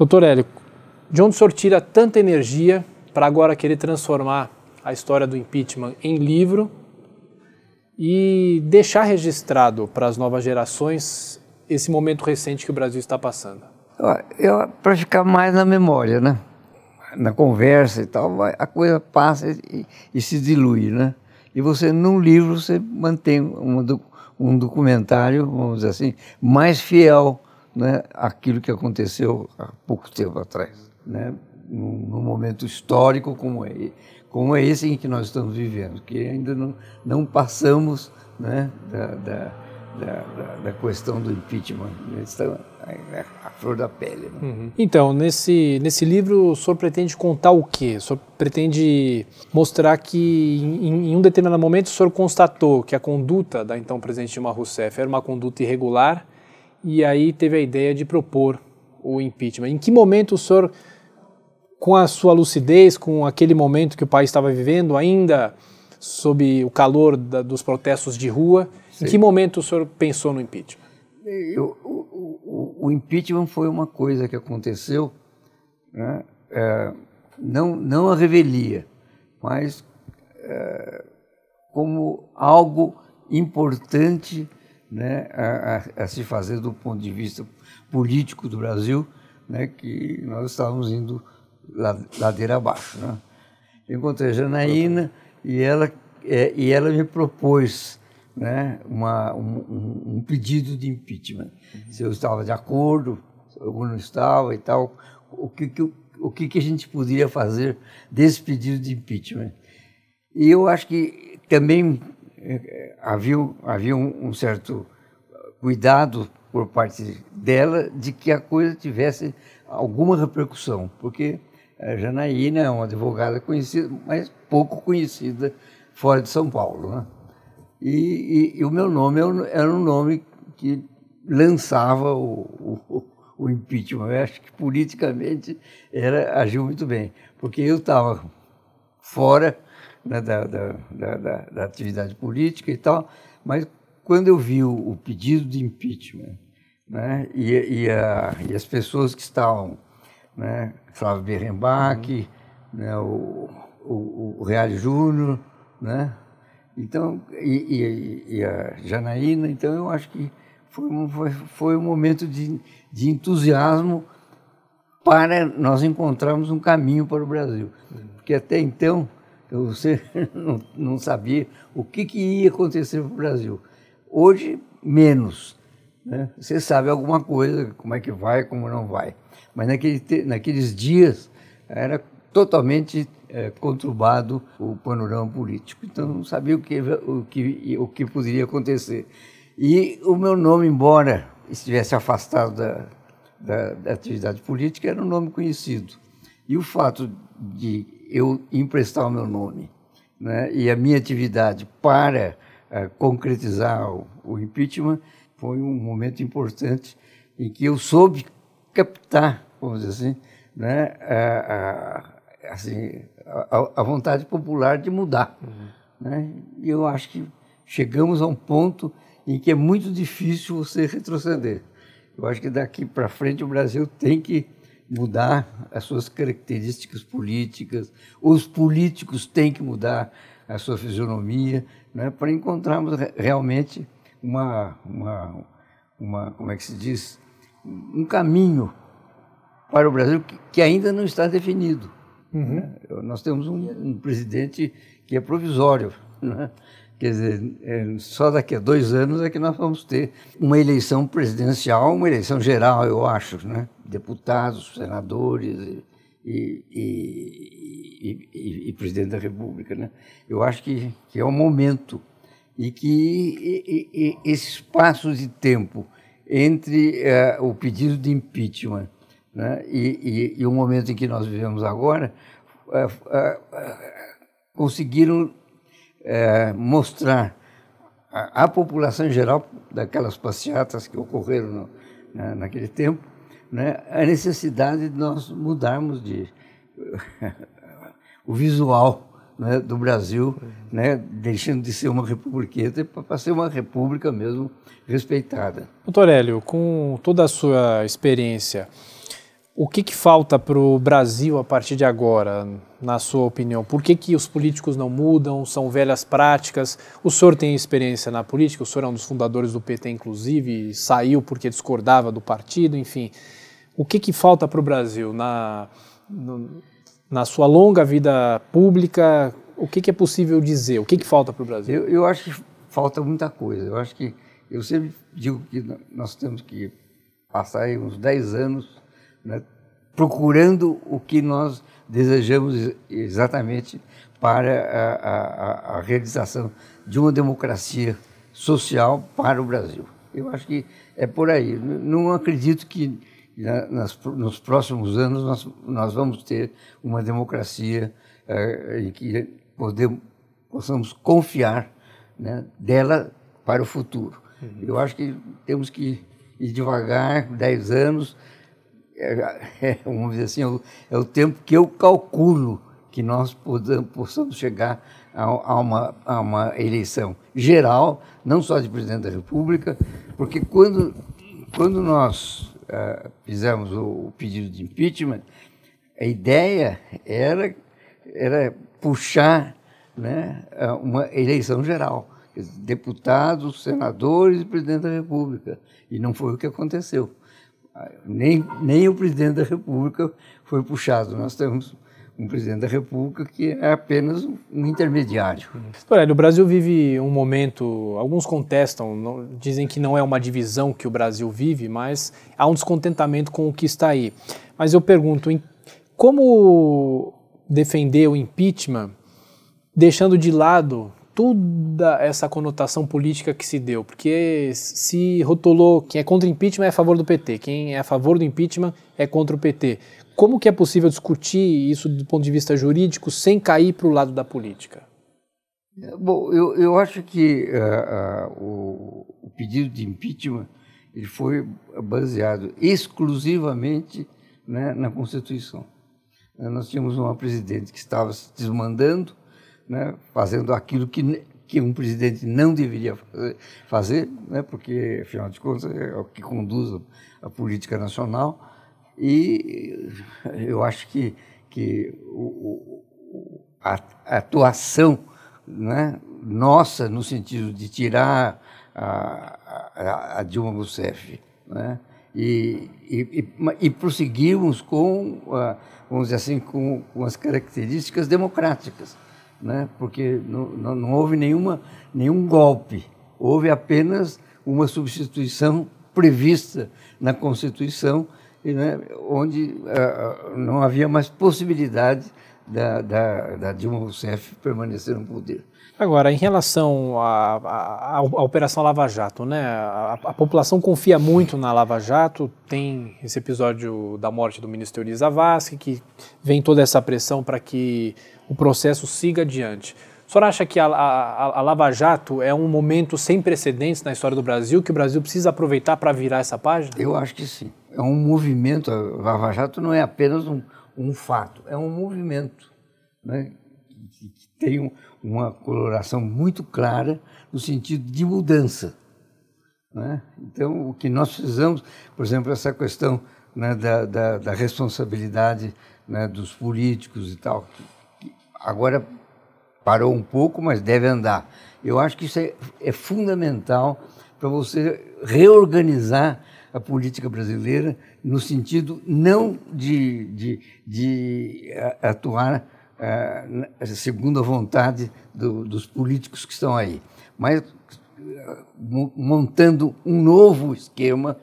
Doutor Érico, de onde o senhor tira tanta energia para agora querer transformar a história do impeachment em livro e deixar registrado para as novas gerações esse momento recente que o Brasil está passando? Para ficar mais na memória, né? na conversa e tal, a coisa passa e, e, se dilui, né? E você, num livro, você mantém um, um documentário, vamos dizer assim, mais fiel né, aquilo que aconteceu há pouco tempo atrás, né, num, num momento histórico como é, como é esse em que nós estamos vivendo, que ainda não, não passamos né, da, da, da, da, questão do impeachment, né, estão né, a flor da pele. Né? Uhum. Então, nesse, nesse livro, o senhor pretende contar o quê? O senhor pretende mostrar que, em, em um determinado momento, o senhor constatou que a conduta da então presidente Dilma Rousseff era uma conduta irregular e aí teve a ideia de propor o impeachment. Em que momento o senhor, com a sua lucidez, com aquele momento que o país estava vivendo, ainda sob o calor da, dos protestos de rua, Sim. em que momento o senhor pensou no impeachment? Eu, o, o, o, impeachment foi uma coisa que aconteceu, né? é, não, não a revelia, mas é, como algo importante né, a, a, a, se fazer do ponto de vista político do Brasil, né, que nós estávamos indo ladeira abaixo. Né? Encontrei a Janaína e ela, é, e ela me propôs né, uma, um, um, pedido de impeachment. Uhum. Se eu estava de acordo, se eu não estava e tal, o que, que, o que, que a gente poderia fazer desse pedido de impeachment. E eu acho que também havia, havia um, certo cuidado por parte dela de que a coisa tivesse alguma repercussão, porque a Janaína é uma advogada conhecida, mas pouco conhecida fora de São Paulo. Né? E, e, e, o meu nome é era um nome que lançava o, o, o impeachment. Eu acho que politicamente era, agiu muito bem, porque eu estava fora né, da, da, da, da, atividade política e tal, mas quando eu vi o, o pedido de impeachment né, e, e, a, e, as pessoas que estavam, né, Flávio Berenbach, uhum. né, o, o, o Real Júnior, né, então, e, e, a Janaína, então eu acho que foi um, foi, foi um momento de, de entusiasmo para nós encontrarmos um caminho para o Brasil. Porque até então você não, não sabia o que, que ia acontecer para o Brasil. Hoje, menos. Né? Você sabe alguma coisa, como é que vai, como não vai. Mas naquele, naqueles dias era totalmente é, conturbado o panorama político. Então não sabia o que, o, que, o que poderia acontecer. E o meu nome, embora estivesse afastado da, da, da atividade política era um nome conhecido. E o fato de eu emprestar o meu nome né, e a minha atividade para uh, concretizar o, o, impeachment foi um momento importante em que eu soube captar, vamos dizer assim, né, a, a, assim, a, a vontade popular de mudar. Uhum. Né? E eu acho que chegamos a um ponto em que é muito difícil você retroceder. Eu acho que daqui para frente o Brasil tem que mudar as suas características políticas, os políticos têm que mudar a sua fisionomia, né, para encontrarmos realmente uma, uma, uma, como é que se diz, um caminho para o Brasil que, que ainda não está definido. Uhum. Né, nós temos um, um, presidente que é provisório, né? Quer dizer, é, só daqui a dois anos é que nós vamos ter uma eleição presidencial, uma eleição geral, eu acho, né? Deputados, senadores e, e, e, e presidente da República, né? Eu acho que, que é o momento e que esse espaço de tempo entre é, o pedido de impeachment né, e, e, e, o momento em que nós vivemos agora, é, é, é conseguiram é, mostrar à população em geral daquelas passeatas que ocorreram no, naquele tempo, né, a necessidade de nós mudarmos de o visual né, do Brasil, né, deixando de ser uma republiqueta para ser uma república mesmo respeitada. Doutor Hélio, com toda a sua experiência, o que, que falta para o Brasil a partir de agora, na sua opinião? Por que, que os políticos não mudam? São velhas práticas? O senhor tem experiência na política, o senhor é um dos fundadores do PT, inclusive, saiu porque discordava do partido, enfim. O que, que falta para o Brasil na, na sua longa vida pública? O que, que é possível dizer? O que, que falta para o Brasil? Eu, eu acho que falta muita coisa. Eu acho que eu sempre digo que nós temos que passar aí uns 10 anos né, procurando o que nós desejamos exatamente para a, a, a realização de uma democracia social para o Brasil. Eu acho que é por aí. Não acredito que né, nas, nos próximos anos nós, nós vamos ter uma democracia eh, em que poder, possamos confiar né, dela para o futuro. Uhum. Eu acho que temos que ir devagar, 10 anos, é, é vamos dizer assim, é o, é o, tempo que eu calculo que nós possamos chegar a, a, uma, a uma eleição geral, não só de presidente da República, porque quando, quando nós uh, fizemos o, o, pedido de impeachment, a ideia era, era puxar né, uma eleição geral, deputados, senadores e presidente da República, e não foi o que aconteceu. Nem, nem o presidente da República foi puxado. Nós temos um presidente da República que é apenas um intermediário. olha o Brasil vive um momento, alguns contestam, não, dizem que não é uma divisão que o Brasil vive, mas há um descontentamento com o que está aí. Mas eu pergunto, como defender o impeachment deixando de lado toda essa conotação política que se deu, porque se rotulou quem é contra o impeachment é a favor do PT, quem é a favor do impeachment é contra o PT. Como que é possível discutir isso do ponto de vista jurídico sem cair para o lado da política? Bom, eu, eu acho que uh, uh, o, o, pedido de impeachment ele foi baseado exclusivamente né, na Constituição. Nós tínhamos uma presidente que estava se desmandando, né, fazendo aquilo que, que um presidente não deveria fazer, né, porque, afinal de contas, é o que conduz a política nacional. E eu acho que, que o, o, a, atuação né, nossa, no sentido de tirar a, a, a Dilma Rousseff, né, e, e, e, prosseguirmos com, ah, vamos dizer assim, com, com as características democráticas né? porque não, não, não houve nenhuma, nenhum golpe, houve apenas uma substituição prevista na Constituição, né? onde ah, ah, não havia mais possibilidade da, da, da Dilma Rousseff permanecer no poder. Agora, em relação à Operação Lava Jato, né? A, a, população confia muito na Lava Jato, tem esse episódio da morte do ministro Euriz Zavascki, que vem toda essa pressão para que o processo siga adiante. O senhor acha que a, a, a, Lava Jato é um momento sem precedentes na história do Brasil, que o Brasil precisa aproveitar para virar essa página? Eu acho que sim. É um movimento, a Lava Jato não é apenas um, um fato, é um movimento né? que, que tem um, uma coloração muito clara no sentido de mudança. Né? Então, o que nós fizemos, por exemplo, essa questão né, da, da, da, responsabilidade né, dos políticos e tal, que agora parou um pouco, mas deve andar. Eu acho que isso é, é fundamental para você reorganizar a política brasileira no sentido não de, de, de eh, atuar eh, segundo a vontade do, dos políticos que estão aí, mas eh, montando um novo esquema,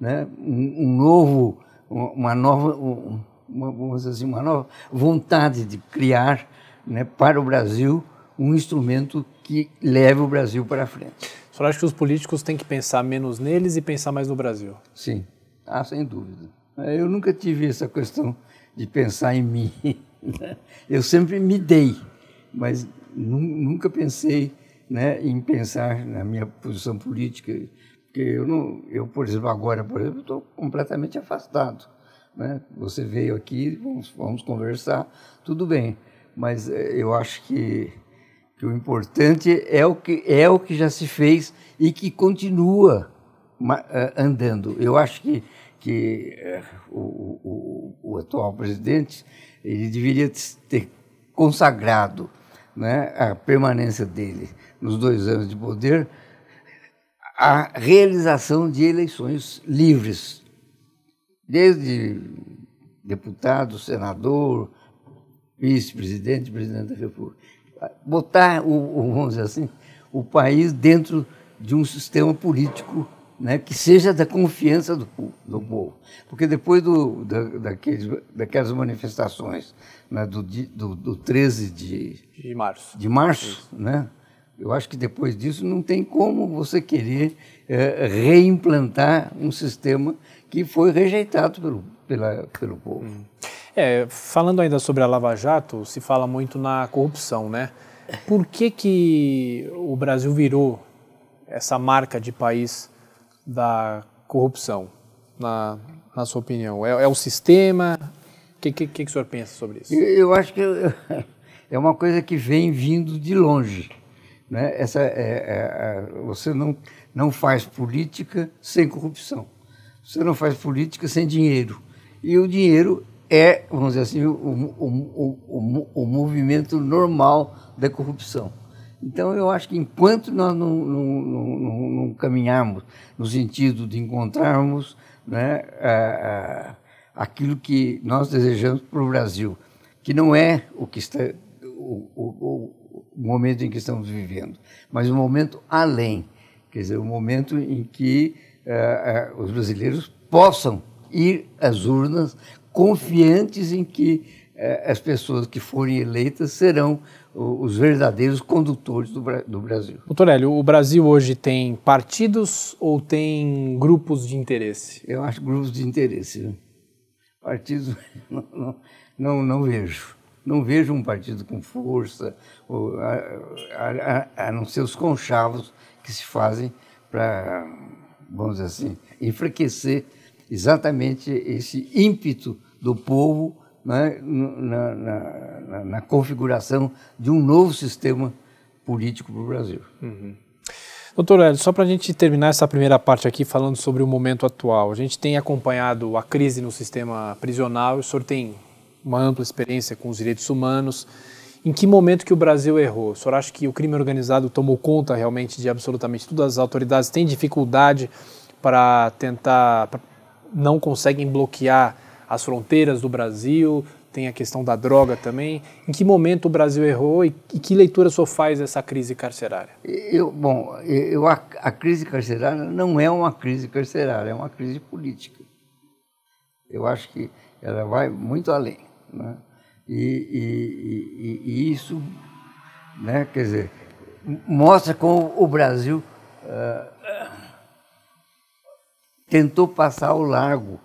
né, um, um novo, uma nova, uma, vamos dizer assim, uma nova vontade de criar né, para o Brasil um instrumento que leve o Brasil para frente. O senhor acha que os políticos têm que pensar menos neles e pensar mais no Brasil? Sim, ah, sem dúvida. Eu nunca tive essa questão de pensar em mim. Eu sempre me dei, mas nunca pensei né, em pensar na minha posição política, porque eu não, eu por exemplo agora, por exemplo, estou completamente afastado. Né? Você veio aqui, vamos, vamos conversar, tudo bem, mas eh, eu acho que, que o importante é o que é o que já se fez e que continua eh, andando. Eu acho que que eh, o, o, o atual presidente ele deveria ter consagrado né, a permanência dele nos dois anos de poder à realização de eleições livres, desde deputado, senador, vice-presidente, presidente da República. Botar, o, vamos dizer assim, o país dentro de um sistema político né, que seja da confiança do, do povo. Porque depois do, da, daqueles, daquelas manifestações né, do, do, do, 13 de, de março, de março né, eu acho que depois disso não tem como você querer é, reimplantar um sistema que foi rejeitado pelo, pela, pelo povo. Hum. É, falando ainda sobre a Lava Jato, se fala muito na corrupção, né? Por que, que o Brasil virou essa marca de país da corrupção, na, na sua opinião? É, é o sistema? O que, que, que, o senhor pensa sobre isso? Eu, eu acho que é uma coisa que vem vindo de longe. Né? Essa, é, é, é, você não, não faz política sem corrupção. Você não faz política sem dinheiro. E o dinheiro é, vamos dizer assim, o, o, o, o movimento normal da corrupção. Então, eu acho que enquanto nós não, não, não, não caminharmos no sentido de encontrarmos né, aquilo que nós desejamos para o Brasil, que não é o que está o, o, o, momento em que estamos vivendo, mas um momento além, quer dizer, um momento em que eh, eh, os brasileiros possam ir às urnas confiantes em que eh, as pessoas que forem eleitas serão os verdadeiros condutores do, do Brasil. Doutor Hélio, o Brasil hoje tem partidos ou tem grupos de interesse? Eu acho grupos de interesse. Partidos, não, não, não, não, vejo. Não vejo um partido com força, ou, a, a, a não ser os conchavos que se fazem para, vamos dizer assim, enfraquecer exatamente esse ímpeto do povo né, na, na, na, configuração de um novo sistema político para o Brasil. Uhum. Doutor Hélio, só para a gente terminar essa primeira parte aqui falando sobre o momento atual. A gente tem acompanhado a crise no sistema prisional, o senhor tem uma ampla experiência com os direitos humanos. Em que momento que o Brasil errou? O senhor acha que o crime organizado tomou conta realmente de absolutamente tudo? As autoridades têm dificuldade para tentar, não conseguem bloquear as fronteiras do Brasil, tem a questão da droga também. Em que momento o Brasil errou e, e que leitura só faz essa crise carcerária? Eu, bom, eu, a, a crise carcerária não é uma crise carcerária, é uma crise política. Eu acho que ela vai muito além. Né? E, e, e, isso, né, quer dizer, mostra como o Brasil uh, tentou passar o largo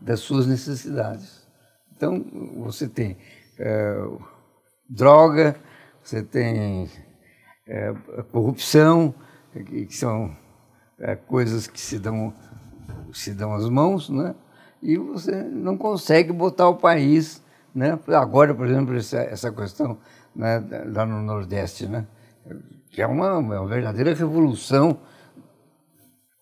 das suas necessidades. Então, você tem é, droga, você tem é, corrupção, que, são é, coisas que se dão, se dão às mãos, né? e você não consegue botar o país. Né? Agora, por exemplo, essa, essa questão né, lá no Nordeste, né? que é uma, uma verdadeira revolução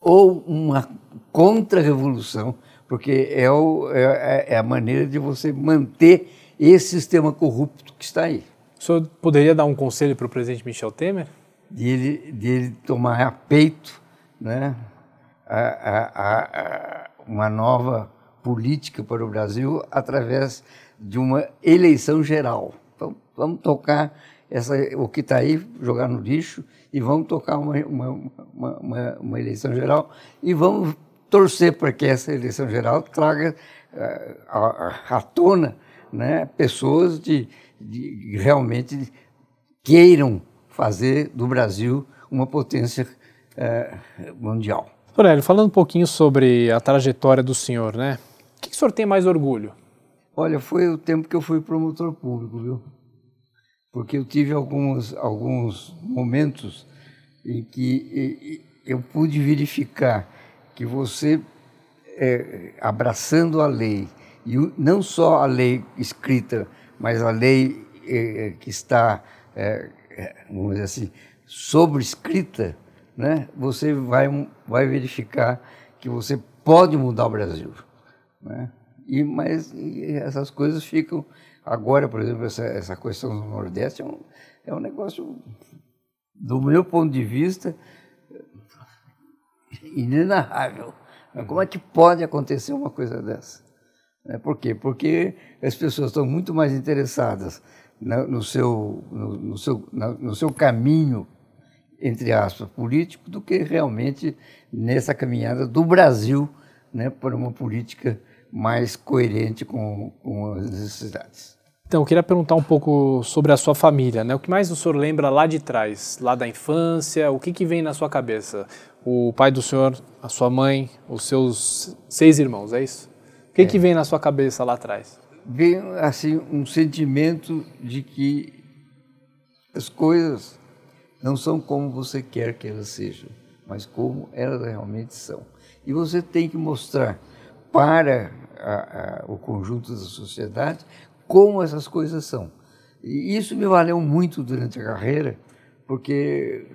ou uma contra-revolução porque é, o, é, é, é a maneira de você manter esse sistema corrupto que está aí. O senhor poderia dar um conselho para o presidente Michel Temer? de ele tomar a peito né, a, a, a, uma nova política para o Brasil através de uma eleição geral. Então, vamos tocar essa, o que está aí, jogar no lixo, e vamos tocar uma, uma, uma, uma eleição geral e vamos torcer para que essa eleição geral traga eh, à tona né, pessoas de, de realmente queiram fazer do Brasil uma potência eh, mundial. Aurélio, falando um pouquinho sobre a trajetória do senhor, né? O que, o senhor tem mais orgulho? Olha, foi o tempo que eu fui promotor público, viu? Porque eu tive alguns, alguns momentos em que eu pude verificar que você, é, abraçando a lei, e não só a lei escrita, mas a lei é, é que está, é, é, vamos dizer assim, sobrescrita, né? você vai, vai verificar que você pode mudar o Brasil. Né? E, mas e essas coisas ficam. Agora, por exemplo, essa, essa questão do Nordeste é um, é um negócio, do meu ponto de vista, inenarrável. como é uhum. que pode acontecer uma coisa dessa? Né, por quê? Porque as pessoas estão muito mais interessadas no, seu, no, no seu, no seu caminho, entre aspas, político, do que realmente nessa caminhada do Brasil né, para uma política mais coerente com, com as necessidades. Então, eu queria perguntar um pouco sobre a sua família, né? O que mais o senhor lembra lá de trás, lá da infância? O que, que vem na sua cabeça? o pai do senhor, a sua mãe, os seus seis irmãos, é isso? O que, é. que vem na sua cabeça lá atrás? Vem, assim, um sentimento de que as coisas não são como você quer que elas sejam, mas como elas realmente são. E você tem que mostrar para a, a, o conjunto da sociedade como essas coisas são. E isso me valeu muito durante a carreira, porque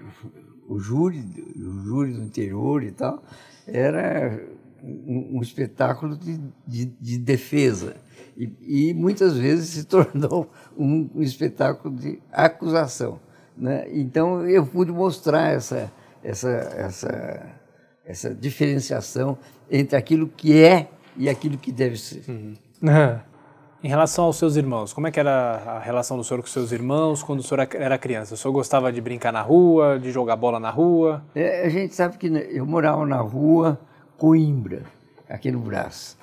o júri, o júri do interior e tal, era um, um espetáculo de, de, de defesa. E, e, muitas vezes se tornou um, um espetáculo de acusação. Né? Então eu pude mostrar essa, essa, essa, essa diferenciação entre aquilo que é e aquilo que deve ser. Uhum. Em relação aos seus irmãos, como é que era a relação do senhor com seus irmãos quando o senhor era criança? O senhor gostava de brincar na rua, de jogar bola na rua? É, a gente sabe que né, eu morava na rua Coimbra, aqui no Brás.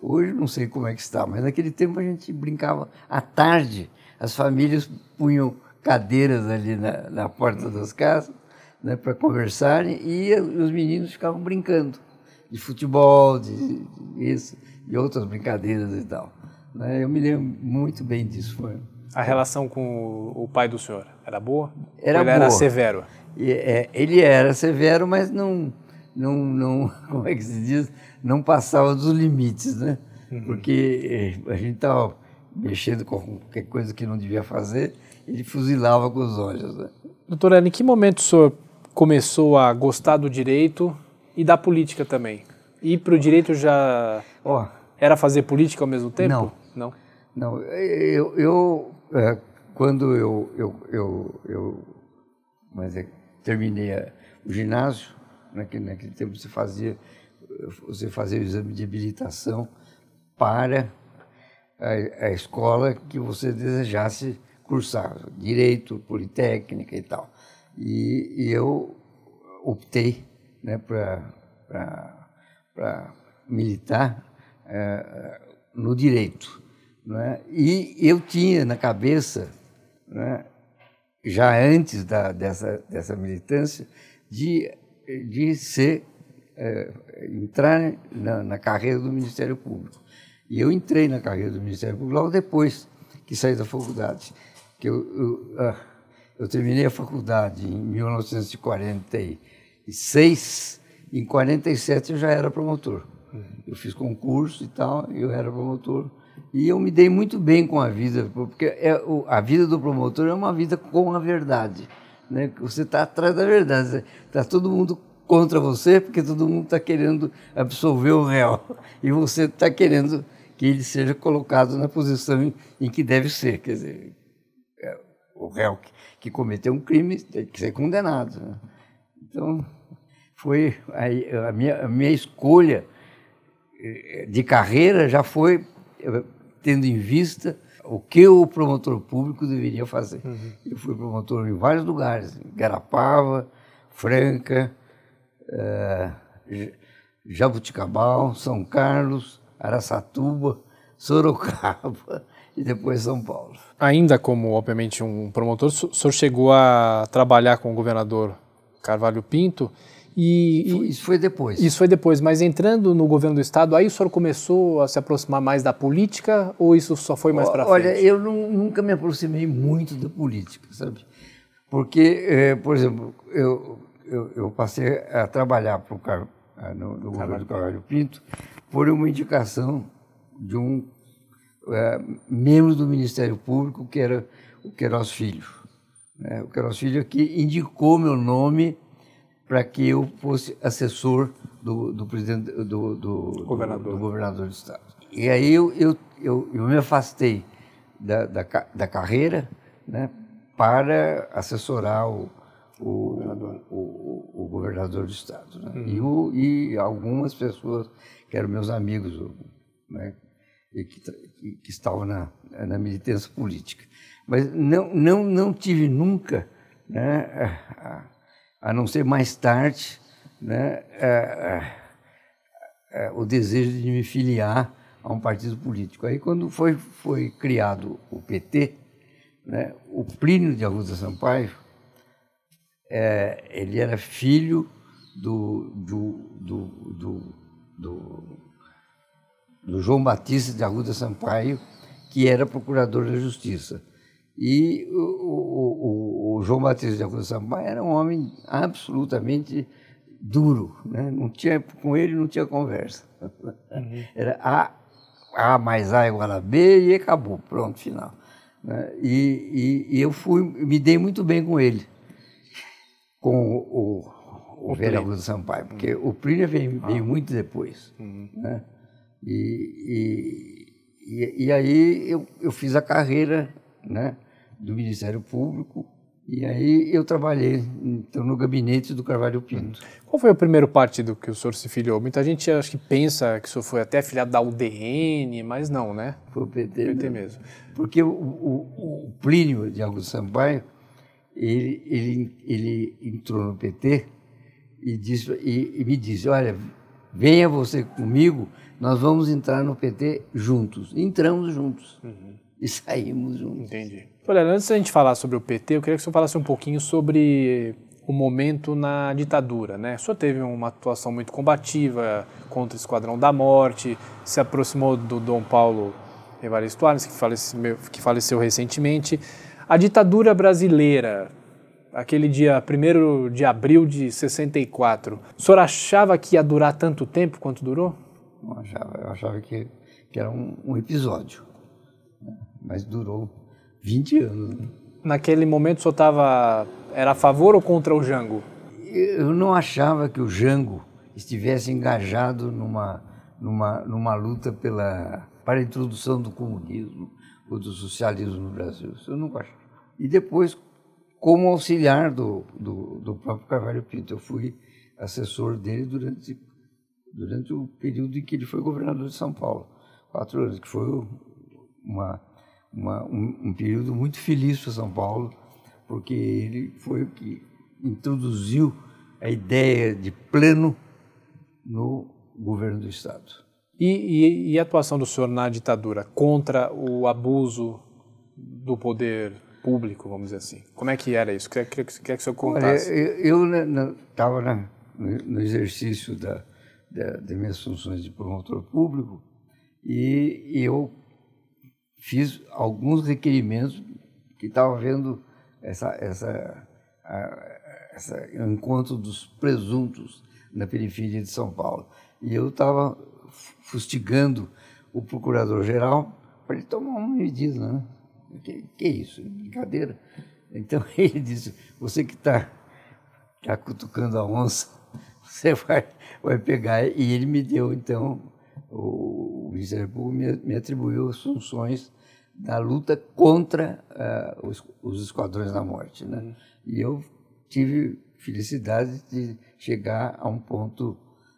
Hoje não sei como é que está, mas naquele tempo a gente brincava à tarde. As famílias punham cadeiras ali na, na porta das casas né, para conversarem e os meninos ficavam brincando de futebol, de, de isso, de outras brincadeiras e tal. Né? Eu me lembro muito bem disso. Foi. A relação com o pai do senhor era boa? Era Ou ele boa. era severo? E, é, ele era severo, mas não, não, não, como é que se diz, não passava dos limites, né? Uhum. Porque eh, a gente estava mexendo com qualquer coisa que não devia fazer, ele fuzilava com os olhos. Né? Doutor Ana, em que momento o senhor começou a gostar do direito e da política também? E para o direito já oh, era fazer política ao mesmo tempo? Não, não? Não, eu, eu é, quando eu, eu, eu, eu mas é, terminei a, é, o ginásio, naquele, né, naquele né, tempo você fazia, você fazia o exame de habilitação para a, a escola que você desejasse cursar, direito, politécnica e tal. E, e eu optei né, para militar é, no direito. Né? E eu tinha na cabeça, né, já antes da, dessa, dessa militância, de, de ser, é, entrar na, na, carreira do Ministério Público. E eu entrei na carreira do Ministério Público logo depois que saí da faculdade. Que eu, eu, ah, eu terminei a faculdade em 1946, em 47 eu já era promotor. Eu fiz concurso e tal, eu era promotor e eu me dei muito bem com a vida, porque é, a vida do promotor é uma vida com a verdade. Né? Você está atrás da verdade. Está todo mundo contra você, porque todo mundo está querendo absolver o réu. E você está querendo que ele seja colocado na posição em, em que deve ser. Quer dizer, é, o réu que, que, cometeu um crime tem que ser condenado. Né? Então, foi a, a, minha, a minha escolha eh, de carreira já foi tendo em vista o que o promotor público deveria fazer. Uhum. Eu fui promotor em vários lugares, Garapava, Franca, eh, Jabuticabal, São Carlos, Araçatuba, Sorocaba e depois São Paulo. Ainda como, obviamente, um promotor, o senhor chegou a trabalhar com o governador Carvalho Pinto, e, isso foi depois. Isso foi depois, mas entrando no governo do Estado, aí o senhor começou a se aproximar mais da política ou isso só foi mais para frente? Olha, eu não, nunca me aproximei muito da política, sabe? Porque, é, por exemplo, eu, eu, eu, passei a trabalhar pro, ah, no, no governo do Carvalho Pinto por uma indicação de um é, membro do Ministério Público que era o Queiroz Filho. Né? O Queiroz Filho é que indicou meu nome para que eu fosse assessor do, do presidente do, do, governador. do, governador. do estado. E aí eu, eu, eu, eu me afastei da, da, da, carreira né, para assessorar o, o, governador. O, o, o, governador do estado. Né? Uhum. E, e, algumas pessoas que eram meus amigos né, e que, que estavam na, na militância política. Mas não, não, não tive nunca né, a, a não ser mais tarde né, é, é, é, o desejo de me filiar a um partido político. Aí, quando foi, foi criado o PT, né, o Plínio de Arruda Sampaio, é, ele era filho do, do, do, do, do João Batista de Arruda Sampaio, que era procurador da Justiça. E o, o, o João Batista de Acuda Sampaio era um homem absolutamente duro, né? não tinha, com ele não tinha conversa. Uhum. Era A, a mais A igual a B e acabou, pronto, final. Né? E, e, e, eu fui, me dei muito bem com ele, com o, o, o Vera Sampaio, porque uhum. o Plínio ah. veio, veio ah. muito depois. Uhum. Né? E, e, e, aí eu, eu fiz a carreira, né? do Ministério Público. E aí eu trabalhei então no gabinete do Carvalho Pinto. Uhum. Qual foi o primeiro partido que o senhor se filiou? Muita gente acho que pensa que o senhor foi até filiado da UDN, mas não, né? Foi o PT, PT mesmo. Porque o, o, o Plínio de Augusto Sampaio, ele, ele, ele entrou no PT e, disse, e, e me disse, olha, venha você comigo, nós vamos entrar no PT juntos. Entramos juntos uhum. e saímos juntos. Entendi. Olha, antes da gente falar sobre o PT, eu queria que o senhor falasse um pouquinho sobre o momento na ditadura, né? O senhor teve uma atuação muito combativa contra o Esquadrão da Morte, se aproximou do Dom Paulo Evaristo Arnes, que faleceu, que faleceu recentemente. A ditadura brasileira, aquele dia 1 de abril de 64, o senhor achava que ia durar tanto tempo quanto durou? Não achava, eu achava que, que era um, um episódio, né? mas durou 20 anos. Né? Naquele momento o senhor estava. Era a favor ou contra o Jango? Eu não achava que o Jango estivesse engajado numa, numa, numa luta pela, para a introdução do comunismo ou do socialismo no Brasil. Isso eu nunca achava. E depois, como auxiliar do, do, do próprio Carvalho Pinto, eu fui assessor dele durante, durante o período em que ele foi governador de São Paulo quatro anos, que foi uma uma, um, um, período muito feliz para São Paulo, porque ele foi o que introduziu a ideia de pleno no governo do Estado. E, e, e a atuação do senhor na ditadura contra o abuso do poder público, vamos dizer assim? Como é que era isso? quer quer que o senhor contasse. eu estava né, né, no exercício da, da, das minhas funções de promotor público e eu fiz alguns requerimentos que estava vendo essa, essa, esse encontro dos presuntos na periferia de São Paulo. E eu estava fustigando o procurador-geral para ele tomar uma medida, né? Que, que é isso? Brincadeira. Então ele disse: Você que está tá cutucando a onça, você vai, vai pegar. E ele me deu, então, o Vizerbu me, me atribuiu as funções da luta contra uh, os, os, esquadrões da morte, né? Uhum. E eu tive felicidade de chegar a um ponto,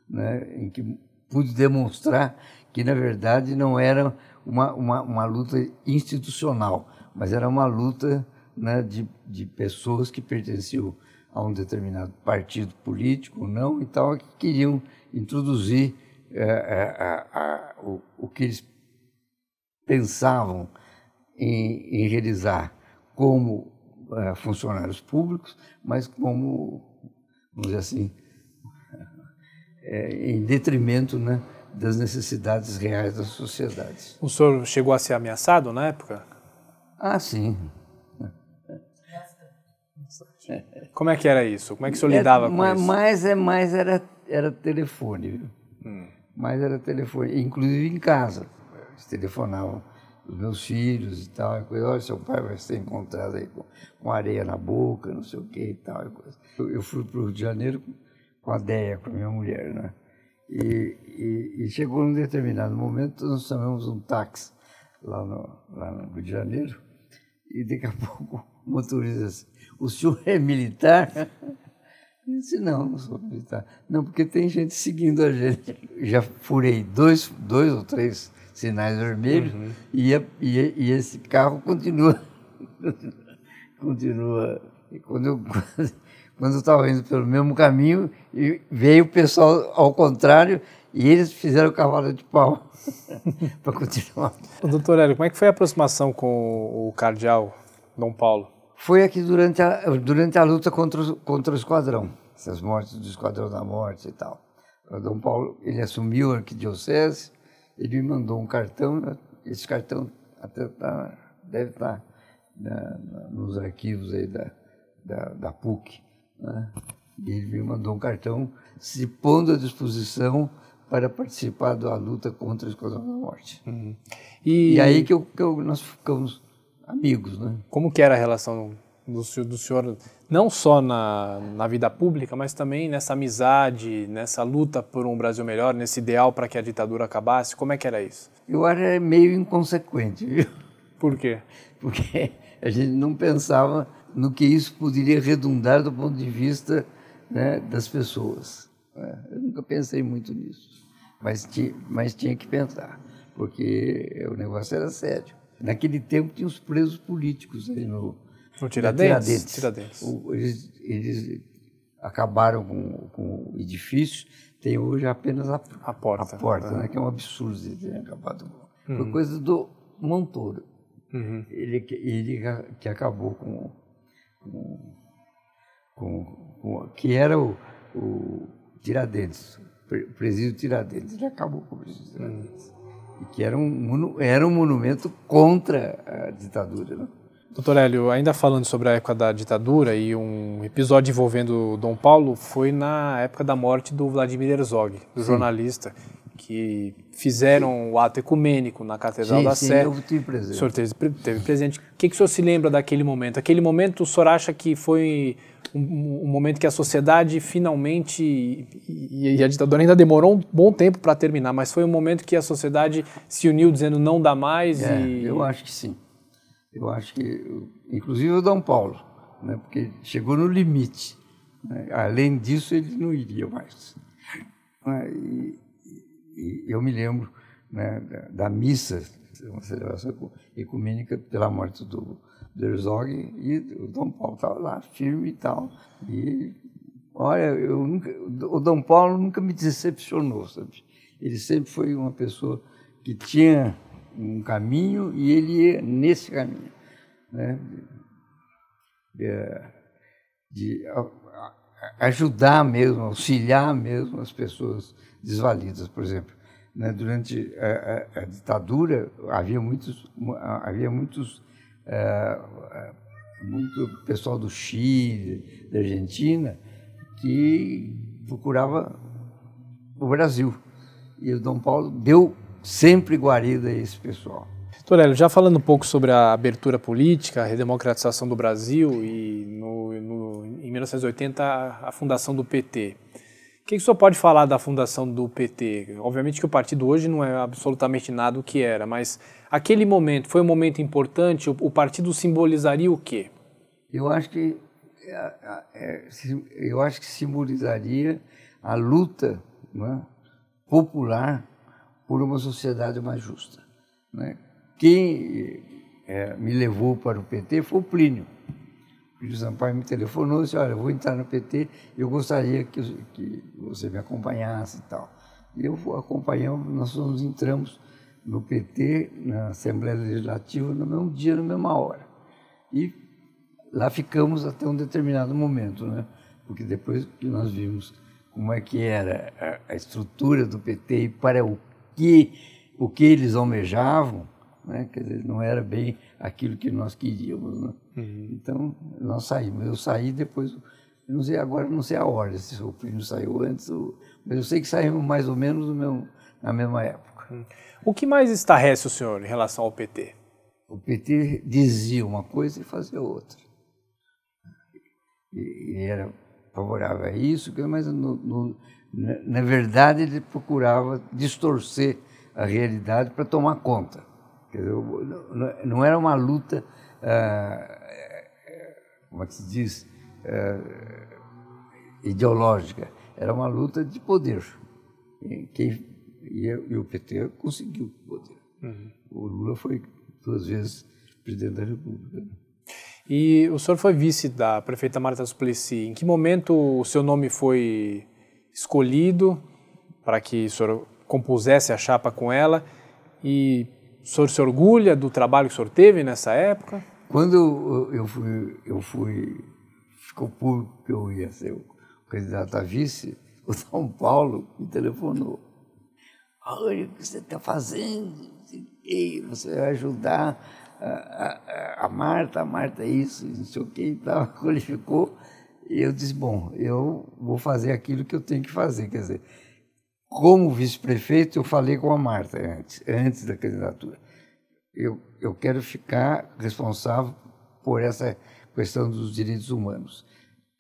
né, em que pude demonstrar que na verdade não era uma, uma, uma luta institucional, mas era uma luta né, de, de pessoas que pertenciam a um determinado partido político ou não e tal, que queriam introduzir é, é, é, o, o, que eles pensavam em, em realizar como funcionários públicos, mas como, vamos dizer assim, é, em detrimento né, das necessidades reais das sociedades. O senhor chegou a ser ameaçado na época? Ah, sim. Como é que era isso? Como é que o senhor lidava é, com mas, isso? Mas, é, mais era, era telefone. Hum mas era telefone, inclusive em casa. Eles telefonavam os meus filhos e tal, e coisa, olha, seu pai vai ser encontrado aí com, com areia na boca, não sei o que e tal. E coisa. Eu, eu fui para o Rio de Janeiro com a Deia, com a minha mulher, né? E, e, e, chegou num determinado momento, nós chamamos um táxi lá no, lá no Rio de Janeiro, e daqui a pouco o motorista disse, o senhor é militar? Eu disse, não, não sou militar. Não, porque tem gente seguindo a gente. Já furei dois, dois ou três sinais vermelhos uhum. e, e, e, esse carro continua. continua. E quando eu quando estava indo pelo mesmo caminho, e veio o pessoal ao contrário e eles fizeram o cavalo de pau para continuar. Doutor Hélio, como é que foi a aproximação com o cardeal Dom Paulo? foi aqui durante a, durante a luta contra o, contra o esquadrão, essas mortes do esquadrão da morte e tal. O Dom Paulo, ele assumiu a arquidiocese, ele me mandou um cartão, né? esse cartão até tá, deve estar tá, né, nos arquivos aí da, da, da PUC. Né? Ele me mandou um cartão se pondo à disposição para participar da luta contra o esquadrão da morte. Uhum. E... e... aí que, eu, que eu, nós ficamos amigos, né? Como que era a relação do, do senhor, não só na, na vida pública, mas também nessa amizade, nessa luta por um Brasil melhor, nesse ideal para que a ditadura acabasse? Como é que era isso? Eu era meio inconsequente, viu? Por quê? Porque a gente não pensava no que isso poderia redundar do ponto de vista né, das pessoas. É, eu nunca pensei muito nisso, mas, mas tinha que pensar, porque o negócio era sério. Naquele tempo tinha os presos políticos ali no, no Tiradentes. Tiradentes. Tiradentes. O, eles, eles, acabaram com, com o edifício, tem hoje apenas a, a porta, a porta é. né? que é um absurdo ter acabado. Uhum. Foi coisa do Montoro, uhum. ele, ele que acabou com, com, com, com que era o, o Tiradentes, presídio Tiradentes, ele acabou com o presídio Tiradentes. Hum que era um, era um monumento contra a ditadura. Né? Doutor Hélio, ainda falando sobre a época da ditadura e um episódio envolvendo Dom Paulo foi na época da morte do Vladimir Herzog, do jornalista, que fizeram sim. o ato ecumênico na Catedral sim, da Sé. Sim, eu tive presente. O senhor teve, teve presente. O que, que o senhor se lembra daquele momento? Aquele momento o senhor acha que foi um, um momento que a sociedade finalmente, e, e, a ditadura ainda demorou um bom tempo para terminar, mas foi um momento que a sociedade se uniu dizendo não dá mais? É, e... Eu acho que sim. Eu acho que, inclusive o Dom Paulo, né, porque chegou no limite. Né? Além disso, ele não iria mais. Né, e, e eu me lembro né, da, da missa, uma celebração ecumênica pela morte do, do Herzog, e o Dom Paulo estava lá, firme e tal. E, olha, eu nunca, o Dom Paulo nunca me decepcionou, sabe? Ele sempre foi uma pessoa que tinha um caminho e ele ia é nesse caminho. Né? de, a, ajudar mesmo, auxiliar mesmo as pessoas desvalidas, por exemplo. Né, durante a, a, a, ditadura havia muitos havia muitos é, muito pessoal do Chile, da Argentina que procurava o Brasil e o Dom Paulo deu sempre guarida a esse pessoal. Torello, já falando um pouco sobre a abertura política, a redemocratização do Brasil e no 1980 a, fundação do PT. O que, que o senhor pode falar da fundação do PT? Obviamente que o partido hoje não é absolutamente nada o que era, mas aquele momento foi um momento importante? O, o partido simbolizaria o quê? Eu acho que é, é, é, eu acho que simbolizaria a luta né, popular por uma sociedade mais justa. Né? Quem é, me levou para o PT foi o Plínio. Júlio Sampaio me telefonou e disse, olha, eu vou entrar no PT, eu gostaria que, que você me acompanhasse e tal. E eu acompanhamos, nós nos entramos no PT, na Assembleia Legislativa, no mesmo dia, na mesma hora. E lá ficamos até um determinado momento, né? porque depois que nós vimos como é que era a, a estrutura do PT e para o que, o que eles almejavam, né? quer dizer, não era bem aquilo que nós queríamos. Né? Uhum. Então, nós saímos. Eu saí depois, não sei agora, não sei a hora, se o primo saiu antes, ou, mas eu sei que saímos mais ou menos meu, na mesma época. Uhum. O que mais estarrece o senhor em relação ao PT? O PT dizia uma coisa e fazia outra. E, era favorável a isso, mas no, no, na verdade ele procurava distorcer a realidade para tomar conta. Dizer, é, não era uma luta, ah, como é que se diz, ah, ideológica, era uma luta de poder. E, quem, e, e o PT conseguiu o poder. Uhum. O Lula foi duas vezes presidente da República. E o senhor foi vice da prefeita Marta Suplicy. Em que momento o seu nome foi escolhido para que o senhor compusesse a chapa com ela? E o senhor se orgulha do trabalho que o senhor teve nessa época? Quando eu fui, eu fui ficou público que eu ia ser o candidato a vice, o São Paulo me telefonou. Olha o que você está fazendo, você vai ajudar a, a, a, Marta, a Marta é isso, não sei o que e tal, qualificou. E eu disse, bom, eu vou fazer aquilo que eu tenho que fazer, quer dizer, como vice-prefeito, eu falei com a Marta antes, antes da candidatura. Eu, eu quero ficar responsável por essa questão dos direitos humanos.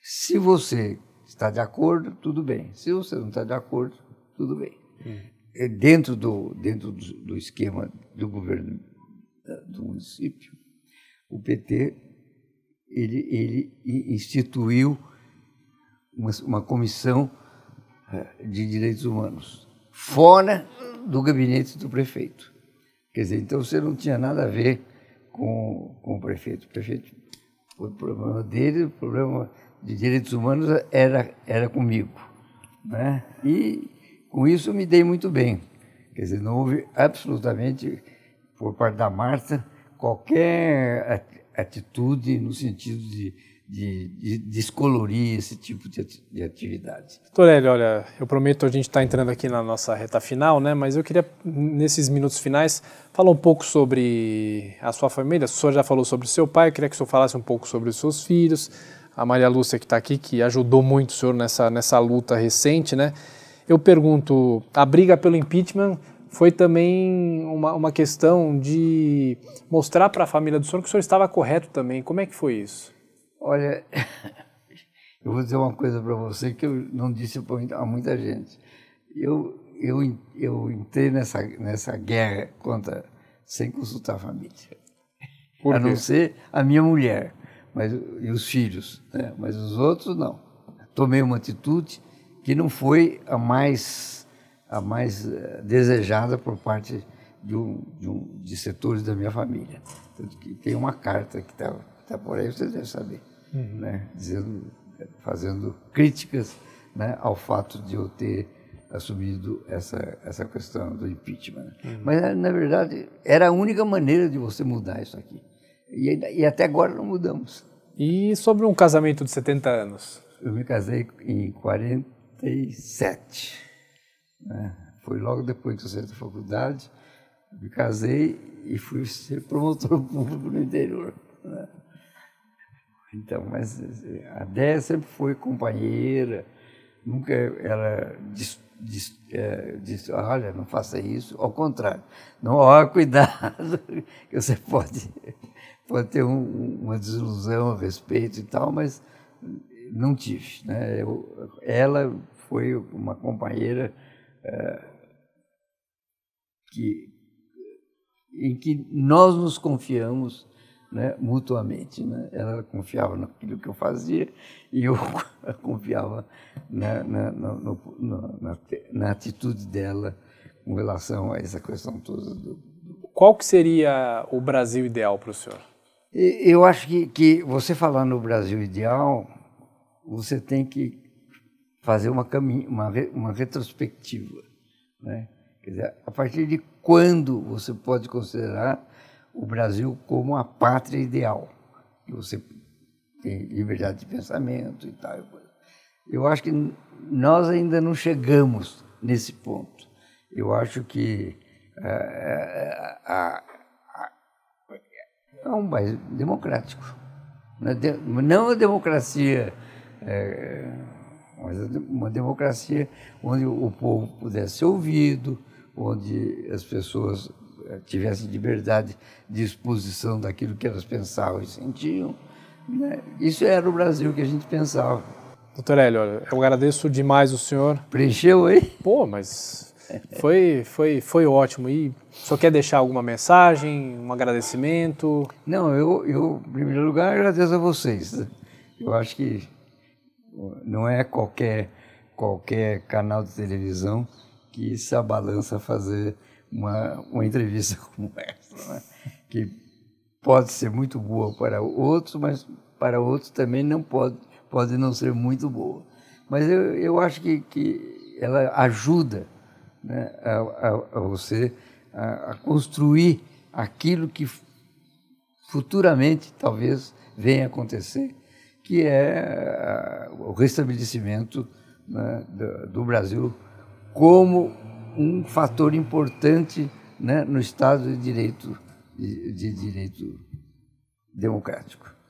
Se você está de acordo, tudo bem. Se você não está de acordo, tudo bem. Hum. É, dentro, do, dentro do esquema do governo do município, o PT ele, ele instituiu uma, uma comissão é, de Direitos Humanos, fora do gabinete do prefeito. Quer dizer, então você não tinha nada a ver com, com o prefeito. O prefeito, o problema dele, o problema de direitos humanos era, era comigo. Né? E com isso me dei muito bem. Quer dizer, não houve absolutamente, por parte da Marta, qualquer atitude no sentido de de, de descolorir esse tipo de atividade. Doutor Hélio, olha, eu prometo a gente está entrando aqui na nossa reta final, né? Mas eu queria, nesses minutos finais, falar um pouco sobre a sua família. O senhor já falou sobre o seu pai, eu queria que o senhor falasse um pouco sobre os seus filhos. A Maria Lúcia, que está aqui, que ajudou muito o senhor nessa, nessa luta recente, né? Eu pergunto, a briga pelo impeachment foi também uma, uma questão de mostrar para a família do senhor que o senhor estava correto também. Como é que foi isso? Olha, eu vou dizer uma coisa para você que eu não disse a muita gente. Eu, eu, eu entrei nessa, nessa guerra contra, sem consultar a família. A não ser a minha mulher mas, e os filhos, né? mas os outros não. Tomei uma atitude que não foi a mais, a mais eh, desejada por parte de, um, de, um, de setores da minha família. tem uma carta que está tá por aí, vocês devem saber uhum. né? Dizendo, fazendo críticas né, ao fato de eu ter assumido essa, essa questão do impeachment. Né. Uhum. Mas, na verdade, era a única maneira de você mudar isso aqui. E, e, até agora não mudamos. E sobre um casamento de 70 anos? Eu me casei em 47. Né? Foi logo depois que eu saí da faculdade. Me casei e fui ser promotor público no interior. Né? Então, mas eh, a Déia sempre foi companheira, nunca ela disse, disse, eh, é, disse, olha, não faça isso, ao contrário, não, há cuidado, que você pode, pode ter um, uma desilusão a respeito e tal, mas não tive. Né? Eu, ela foi uma companheira é, que, em que nós nos confiamos né, mutuamente. Né? Ela confiava naquilo que eu fazia e eu confiava na, na, na, na, na atitude dela com relação a essa questão toda. Do... Qual que seria o Brasil ideal para o senhor? Eu acho que, que você falar no Brasil ideal, você tem que fazer uma, uma, uma retrospectiva. Né? Quer dizer, a partir de quando você pode considerar o Brasil como a pátria ideal. que Você tem liberdade de pensamento e tal. Eu acho que nós ainda não chegamos nesse ponto. Eu acho que eh, eh, é um país democrático. Né? Não a democracia, é, mas uma democracia onde o povo pudesse ser ouvido, onde as pessoas eh, tivessem liberdade de exposição daquilo que elas pensavam e sentiam. Né? Isso era o Brasil que a gente pensava. Doutor Hélio, eu agradeço demais o senhor. Preencheu, aí? Pô, mas foi, foi, foi ótimo. E só quer deixar alguma mensagem, um agradecimento? Não, eu, eu, em primeiro lugar, agradeço a vocês. Né? Eu acho que não é qualquer, qualquer canal de televisão que se abalança a fazer uma, uma entrevista como essa, né? que pode ser muito boa para outros, mas para outros também não pode, pode não ser muito boa. Mas eu, eu acho que, que ela ajuda né, a, a, a, você a, a construir aquilo que futuramente talvez venha acontecer, que é o restabelecimento né, do, do, Brasil como um fator importante né, no Estado de Direito, de, de direito democrático.